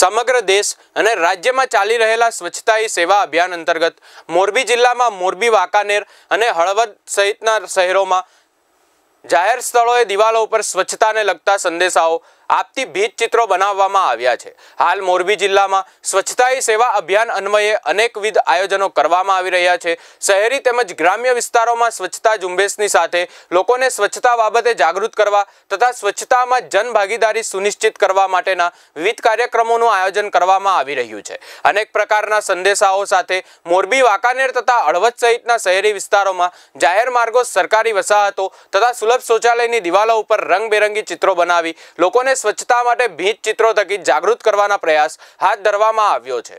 સમગ્ર દેશ અને રાજ્યમાં ચાલી રહેલા સ્વચ્છતા હી સેવા અભિયાન અંતર્ગત મોરબી જિલ્લામાં મોરબી વાંકાનેર અને હળવદ સહિતના શહેરોમાં જાહેર સ્થળોએ દિવાલો ઉપર સ્વચ્છતાને લગતા સંદેશાઓ આપતી ભીત ચિત્રો બનાવવામાં આવ્યા છે હાલ મોરબી જિલ્લામાં સ્વચ્છતા સેવા અભિયાન અન્વયે અનેકવિધ આયોજનો કરવામાં આવી રહ્યા છે શહેરી તેમજ ગ્રામ્ય વિસ્તારોમાં સ્વચ્છતા ઝુંબેશની સાથે લોકોને સ્વચ્છતા બાબતે જાગૃત કરવા તથા સ્વચ્છતામાં જનભાગીદારી સુનિશ્ચિત કરવા માટેના વિવિધ કાર્યક્રમોનું આયોજન કરવામાં આવી રહ્યું છે અનેક પ્રકારના સંદેશાઓ સાથે મોરબી વાંકાનેર તથા અળવદ સહિતના શહેરી વિસ્તારોમાં જાહેર માર્ગો સરકારી વસાહતો તથા સુલભ શૌચાલયની દિવાલો ઉપર રંગબેરંગી ચિત્રો બનાવી લોકોને સ્વચ્છતા માટે ભીંત ચિત્રો થકી જાગૃત કરવાના પ્રયાસ હાથ ધરવામાં આવ્યો છે